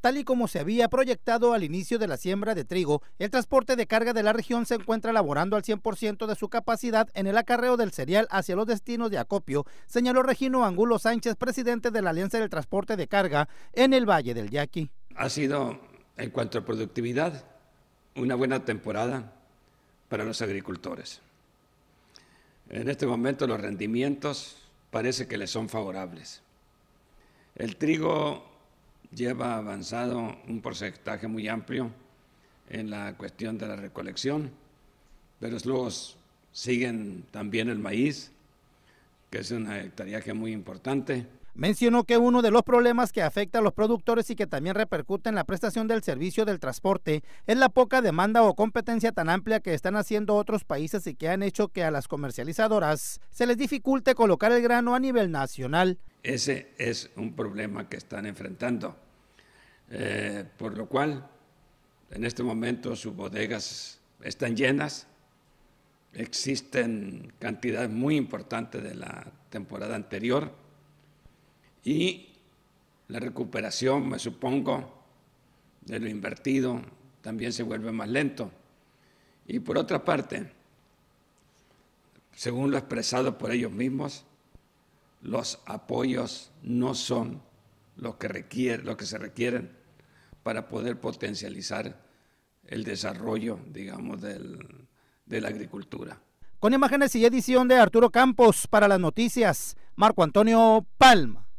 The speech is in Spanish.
Tal y como se había proyectado al inicio de la siembra de trigo, el transporte de carga de la región se encuentra elaborando al 100% de su capacidad en el acarreo del cereal hacia los destinos de acopio, señaló Regino Angulo Sánchez, presidente de la Alianza del Transporte de Carga en el Valle del Yaqui. Ha sido, en cuanto a productividad, una buena temporada para los agricultores. En este momento los rendimientos parece que les son favorables. El trigo lleva avanzado un porcentaje muy amplio en la cuestión de la recolección, pero luego siguen también el maíz, que es una hectareaje muy importante. Mencionó que uno de los problemas que afecta a los productores y que también repercute en la prestación del servicio del transporte es la poca demanda o competencia tan amplia que están haciendo otros países y que han hecho que a las comercializadoras se les dificulte colocar el grano a nivel nacional. Ese es un problema que están enfrentando. Eh, por lo cual en este momento sus bodegas están llenas, existen cantidades muy importantes de la temporada anterior y la recuperación, me supongo, de lo invertido también se vuelve más lento. Y por otra parte, según lo expresado por ellos mismos, los apoyos no son los que, requiere, lo que se requieren para poder potencializar el desarrollo, digamos, de la agricultura. Con imágenes y edición de Arturo Campos para las noticias, Marco Antonio Palma.